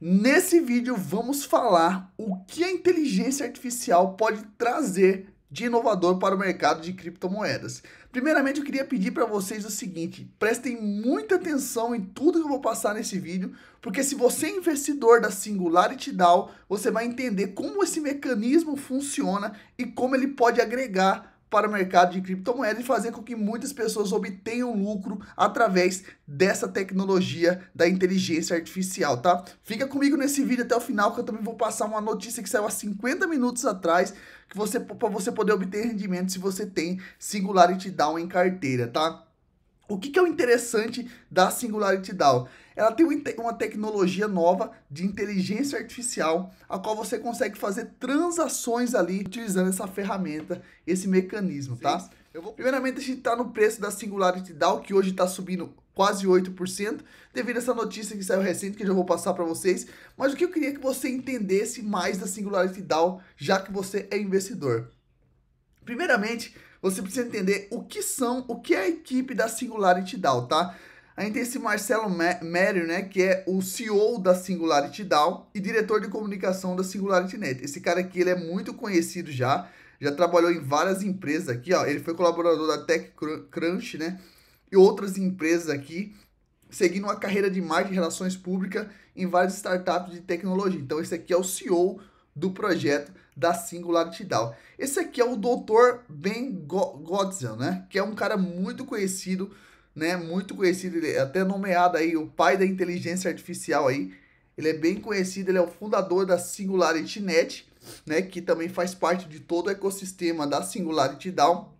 Nesse vídeo vamos falar o que a inteligência artificial pode trazer de inovador para o mercado de criptomoedas. Primeiramente, eu queria pedir para vocês o seguinte: prestem muita atenção em tudo que eu vou passar nesse vídeo, porque se você é investidor da Singularity DAO, você vai entender como esse mecanismo funciona e como ele pode agregar para o mercado de criptomoedas e fazer com que muitas pessoas obtenham lucro através dessa tecnologia da inteligência artificial, tá? Fica comigo nesse vídeo até o final que eu também vou passar uma notícia que saiu há 50 minutos atrás que você para você poder obter rendimento se você tem Singularity Down em carteira, tá? O que, que é o interessante da Singularity DAO? ela tem uma tecnologia nova de inteligência artificial, a qual você consegue fazer transações ali utilizando essa ferramenta, esse mecanismo, tá? Eu Vou... Primeiramente, a gente está no preço da Singularity DAO, que hoje está subindo quase 8%, devido a essa notícia que saiu recente, que eu já vou passar para vocês. Mas o que eu queria que você entendesse mais da Singularity DAO, já que você é investidor. Primeiramente, você precisa entender o que são, o que é a equipe da Singularity DAO, tá? A gente tem esse Marcelo Mério, né, que é o CEO da Singularity DAO e diretor de comunicação da Singularity Net. Esse cara aqui ele é muito conhecido já, já trabalhou em várias empresas aqui, ó. Ele foi colaborador da TechCrunch, né, e outras empresas aqui, seguindo uma carreira de marketing e relações públicas em várias startups de tecnologia. Então esse aqui é o CEO do projeto da Singularity DAO. Esse aqui é o Dr. Ben Godzian, né, que é um cara muito conhecido né? Muito conhecido, ele é até nomeado aí o pai da inteligência artificial aí. Ele é bem conhecido, ele é o fundador da SingularityNet, né? Que também faz parte de todo o ecossistema da Singularity DAO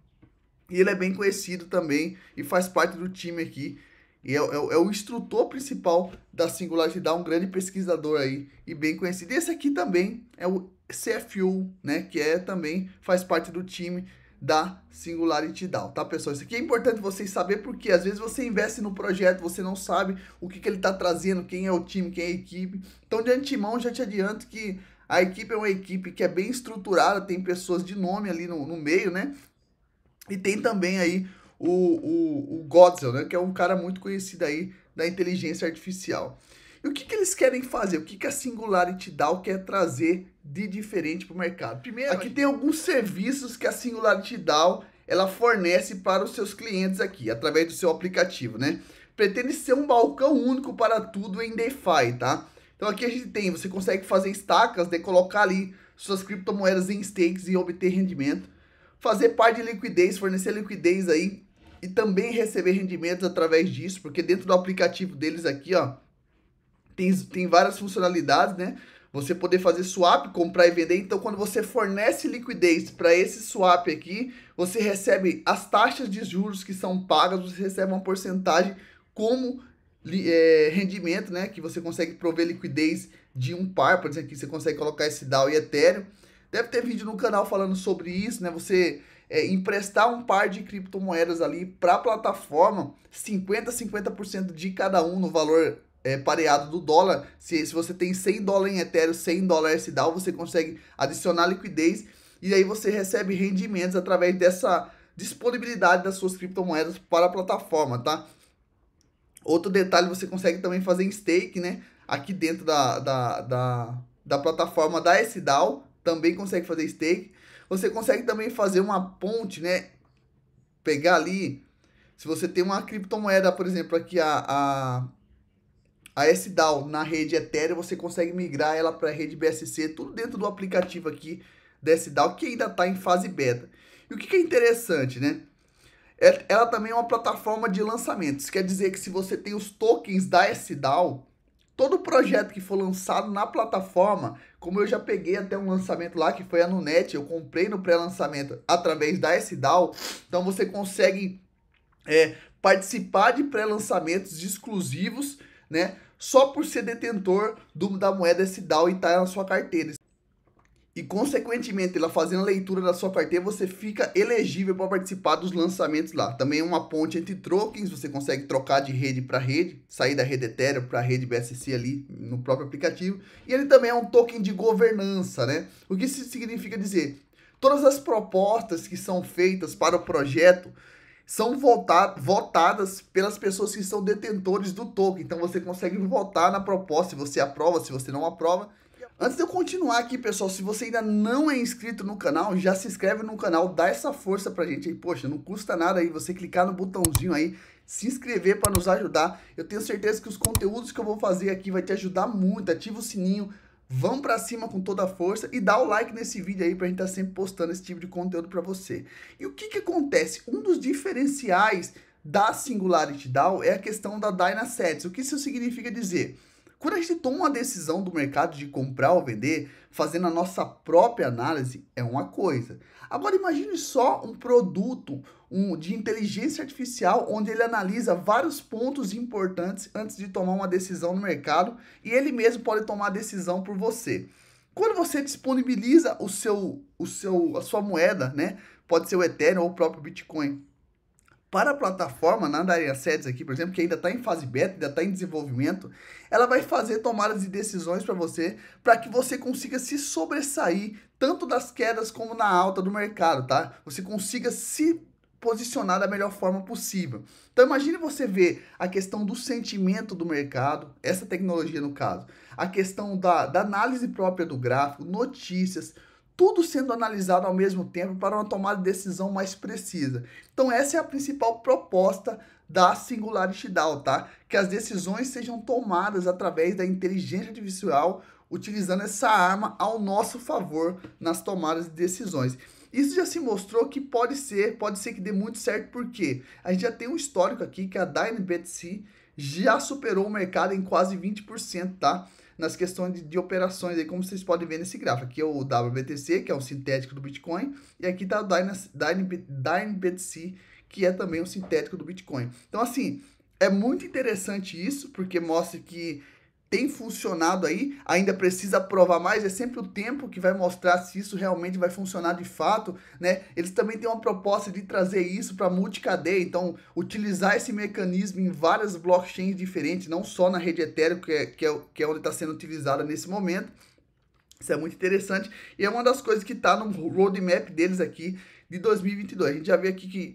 E ele é bem conhecido também e faz parte do time aqui. E é, é, é o instrutor principal da Singularity DAO um grande pesquisador aí e bem conhecido. E esse aqui também é o CFO, né? Que é também faz parte do time da Singularity DAO, tá pessoal? Isso aqui é importante vocês saber porque às vezes você investe no projeto, você não sabe o que, que ele está trazendo, quem é o time, quem é a equipe. Então de antemão já te adianto que a equipe é uma equipe que é bem estruturada, tem pessoas de nome ali no, no meio, né? E tem também aí o, o, o Godzilla, né? Que é um cara muito conhecido aí da inteligência artificial. E o que, que eles querem fazer? O que, que a Singularity DAO quer é trazer de diferente para o mercado? Primeiro, aqui tem alguns serviços que a Singularity DAO ela fornece para os seus clientes aqui, através do seu aplicativo, né? Pretende ser um balcão único para tudo em DeFi, tá? Então aqui a gente tem, você consegue fazer estacas, né? Colocar ali suas criptomoedas em stakes e obter rendimento. Fazer parte de liquidez, fornecer liquidez aí e também receber rendimentos através disso, porque dentro do aplicativo deles aqui, ó, tem, tem várias funcionalidades, né? Você poder fazer swap, comprar e vender. Então, quando você fornece liquidez para esse swap aqui, você recebe as taxas de juros que são pagas, você recebe uma porcentagem como é, rendimento, né? Que você consegue prover liquidez de um par, por exemplo, que você consegue colocar esse DAO e Ethereum. Deve ter vídeo no canal falando sobre isso, né? Você é, emprestar um par de criptomoedas ali para a plataforma, 50, 50% de cada um no valor é, pareado do dólar. Se, se você tem 100 dólares em Ethereum, 100 dólares SDAO, você consegue adicionar liquidez e aí você recebe rendimentos através dessa disponibilidade das suas criptomoedas para a plataforma, tá? Outro detalhe, você consegue também fazer em stake, né? Aqui dentro da, da, da, da plataforma da SDAO, também consegue fazer stake. Você consegue também fazer uma ponte, né? Pegar ali, se você tem uma criptomoeda, por exemplo, aqui a, a a SDAO na rede Ethereum, você consegue migrar ela para a rede BSC, tudo dentro do aplicativo aqui da SDAO, que ainda está em fase beta. E o que, que é interessante, né? É, ela também é uma plataforma de lançamentos. Quer dizer que se você tem os tokens da SDAO, todo projeto que for lançado na plataforma, como eu já peguei até um lançamento lá que foi a Nunet, eu comprei no pré-lançamento através da SDAO, então você consegue é, participar de pré-lançamentos exclusivos, né? só por ser detentor do, da moeda SDAO e estar tá na sua carteira. E, consequentemente, ela fazendo a leitura da sua carteira, você fica elegível para participar dos lançamentos lá. Também é uma ponte entre tokens, você consegue trocar de rede para rede, sair da rede Ethereum para a rede BSC ali no próprio aplicativo. E ele também é um token de governança, né? O que isso significa dizer? Todas as propostas que são feitas para o projeto são vota votadas pelas pessoas que são detentores do token. Então você consegue votar na proposta, se você aprova, se você não aprova. Antes de eu continuar aqui, pessoal, se você ainda não é inscrito no canal, já se inscreve no canal, dá essa força pra gente aí. Poxa, não custa nada aí você clicar no botãozinho aí, se inscrever para nos ajudar. Eu tenho certeza que os conteúdos que eu vou fazer aqui vai te ajudar muito. Ativa o sininho, Vamos para cima com toda a força e dá o like nesse vídeo aí para a gente estar tá sempre postando esse tipo de conteúdo para você. E o que que acontece? Um dos diferenciais da Singularity DAO é a questão da Dynasets. O que isso significa dizer? Quando a gente toma uma decisão do mercado de comprar ou vender, fazendo a nossa própria análise, é uma coisa. Agora imagine só um produto um, de inteligência artificial onde ele analisa vários pontos importantes antes de tomar uma decisão no mercado e ele mesmo pode tomar a decisão por você. Quando você disponibiliza o seu, o seu, a sua moeda, né? Pode ser o Ethereum ou o próprio Bitcoin para a plataforma, na área 7 aqui, por exemplo, que ainda está em fase beta, ainda está em desenvolvimento, ela vai fazer tomadas de decisões para você, para que você consiga se sobressair tanto das quedas como na alta do mercado, tá? Você consiga se posicionar da melhor forma possível. Então imagine você ver a questão do sentimento do mercado, essa tecnologia no caso, a questão da, da análise própria do gráfico, notícias, tudo sendo analisado ao mesmo tempo para uma tomada de decisão mais precisa. Então essa é a principal proposta da Singularity DAO, tá? Que as decisões sejam tomadas através da inteligência artificial, utilizando essa arma ao nosso favor nas tomadas de decisões. Isso já se mostrou que pode ser, pode ser que dê muito certo, porque a gente já tem um histórico aqui que a DynaBTC já superou o mercado em quase 20%, tá? nas questões de, de operações aí, como vocês podem ver nesse gráfico. Aqui é o WBTC, que é um sintético do Bitcoin, e aqui está o DynBTC, que é também um sintético do Bitcoin. Então, assim, é muito interessante isso, porque mostra que tem funcionado aí, ainda precisa provar mais, é sempre o tempo que vai mostrar se isso realmente vai funcionar de fato, né? Eles também têm uma proposta de trazer isso para multicadeia, então utilizar esse mecanismo em várias blockchains diferentes, não só na rede Ethereum, que é, que é, que é onde está sendo utilizada nesse momento. Isso é muito interessante e é uma das coisas que está no roadmap deles aqui de 2022. A gente já vê aqui que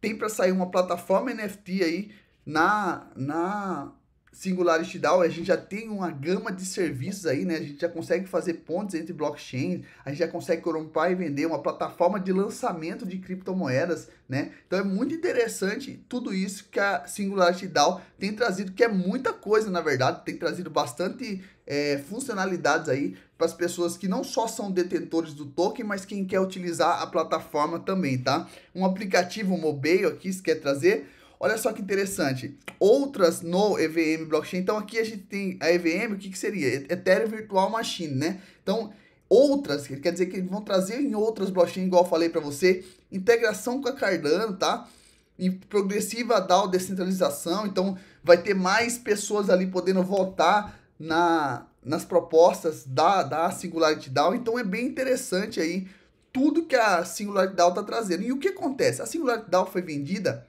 tem para sair uma plataforma NFT aí na, na Singularity DAO, a gente já tem uma gama de serviços aí, né? A gente já consegue fazer pontes entre blockchain, a gente já consegue comprar e vender uma plataforma de lançamento de criptomoedas, né? Então é muito interessante tudo isso que a Singularity DAO tem trazido, que é muita coisa, na verdade, tem trazido bastante é, funcionalidades aí para as pessoas que não só são detentores do token, mas quem quer utilizar a plataforma também, tá? Um aplicativo mobile aqui, se quer trazer, Olha só que interessante. Outras no EVM blockchain. Então aqui a gente tem a EVM, o que, que seria? Ethereum Virtual Machine, né? Então outras, quer dizer que eles vão trazer em outras blockchains, igual eu falei para você, integração com a Cardano, tá? E progressiva DAO descentralização, então vai ter mais pessoas ali podendo votar na, nas propostas da, da Singularity DAO, então é bem interessante aí tudo que a Singularity DAO está trazendo. E o que acontece? A Singularity DAO foi vendida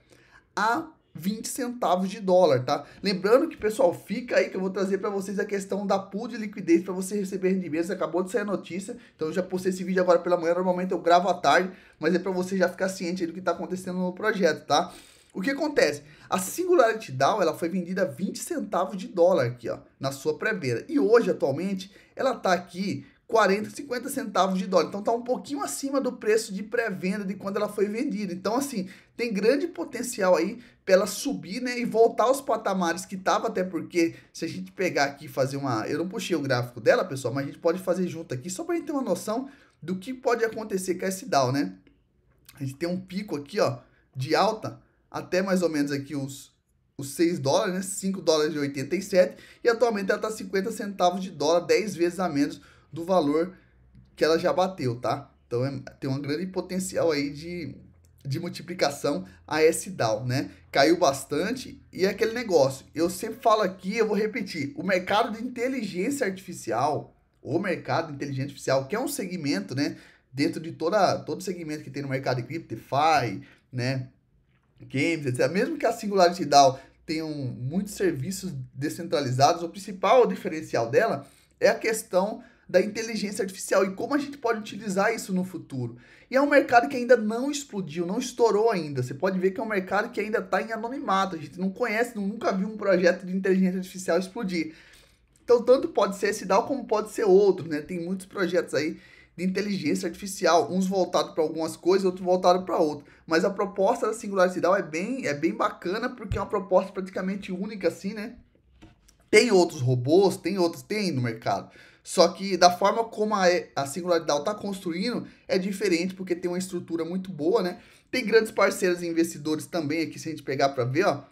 a 20 centavos de dólar, tá? Lembrando que, pessoal, fica aí que eu vou trazer para vocês a questão da pool de liquidez para você receber rendimentos. Acabou de sair a notícia, então eu já postei esse vídeo agora pela manhã. Normalmente eu gravo à tarde, mas é para você já ficar ciente do que está acontecendo no projeto, tá? O que acontece? A Singularity Down ela foi vendida a 20 centavos de dólar aqui, ó, na sua pré-venda. E hoje, atualmente, ela tá aqui 40, 50 centavos de dólar. Então está um pouquinho acima do preço de pré-venda de quando ela foi vendida. Então, assim, tem grande potencial aí para ela subir né, e voltar aos patamares que estava, até porque se a gente pegar aqui e fazer uma. Eu não puxei o gráfico dela, pessoal, mas a gente pode fazer junto aqui, só para a gente ter uma noção do que pode acontecer com esse Dow, né? A gente tem um pico aqui, ó, de alta, até mais ou menos aqui os, os 6 dólares, né? 5 dólares e 87, e atualmente ela está 50 centavos de dólar, 10 vezes a menos do valor que ela já bateu, tá? Então é, tem um grande potencial aí de, de multiplicação a esse DAO, né? Caiu bastante e é aquele negócio. Eu sempre falo aqui, eu vou repetir, o mercado de inteligência artificial, o mercado de inteligência artificial, que é um segmento, né? Dentro de toda, todo segmento que tem no mercado de cripto, DeFi, né? Games, etc. Mesmo que a Singularity DAO tenham muitos serviços descentralizados, o principal diferencial dela é a questão da inteligência artificial e como a gente pode utilizar isso no futuro. E é um mercado que ainda não explodiu, não estourou ainda. Você pode ver que é um mercado que ainda está em anonimato. A gente não conhece, nunca viu um projeto de inteligência artificial explodir. Então, tanto pode ser esse DAO como pode ser outro, né? Tem muitos projetos aí de inteligência artificial, uns voltados para algumas coisas, outros voltados para outras. Mas a proposta da Singularity DAO é bem, é bem bacana porque é uma proposta praticamente única assim, né? Tem outros robôs, tem outros, tem no mercado. Só que da forma como a, a Singularidade está construindo é diferente, porque tem uma estrutura muito boa, né? Tem grandes parceiros e investidores também aqui, se a gente pegar para ver, ó.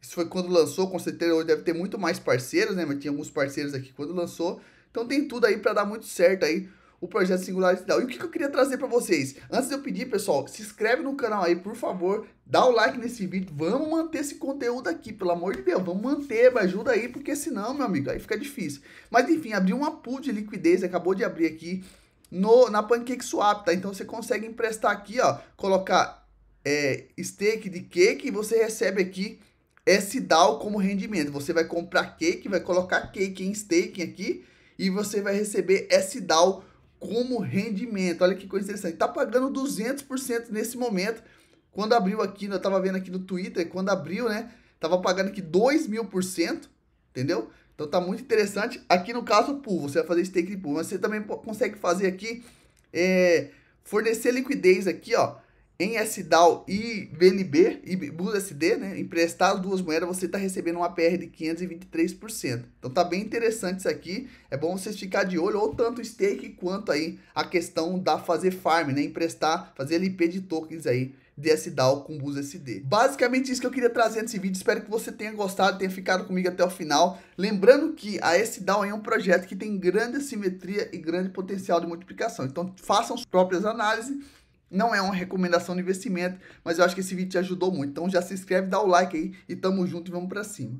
Isso foi quando lançou, com certeza hoje deve ter muito mais parceiros, né? Mas tinha alguns parceiros aqui quando lançou. Então tem tudo aí para dar muito certo aí o Projeto Singular Down. E o que, eu queria trazer para vocês? Antes de eu pedir, pessoal, se inscreve no canal aí, por favor, dá o like nesse vídeo, vamos manter esse conteúdo aqui, pelo amor de Deus, vamos manter, me ajuda aí, porque senão, meu amigo, aí fica difícil. Mas enfim, abriu uma pool de liquidez, acabou de abrir aqui, no, na Pancake Swap, tá? Então você consegue emprestar aqui, ó, colocar é, stake de cake e você recebe aqui esse DAO como rendimento. Você vai comprar cake, vai colocar cake em staking aqui e você vai receber esse DAO como rendimento. Olha que coisa interessante. Está pagando 200% nesse momento. Quando abriu aqui, eu estava vendo aqui no Twitter, quando abriu, né? Estava pagando aqui 2 mil por cento, entendeu? Então tá muito interessante. Aqui no caso, pool, você vai fazer stake de pool. Mas você também consegue fazer aqui, é, fornecer liquidez aqui, ó em SDAO e BNB, e BUSD, né, as duas moedas, você está recebendo uma PR de 523%. Então tá bem interessante isso aqui. É bom vocês ficar de olho, ou tanto stake quanto aí a questão da fazer farm, né, emprestar, fazer LP de tokens aí de SDAO com BUSD. Basicamente isso que eu queria trazer nesse vídeo. Espero que você tenha gostado, tenha ficado comigo até o final. Lembrando que a SDAO é um projeto que tem grande simetria e grande potencial de multiplicação. Então façam suas próprias análises não é uma recomendação de investimento, mas eu acho que esse vídeo te ajudou muito. Então já se inscreve, dá o like aí e tamo junto e vamos para cima.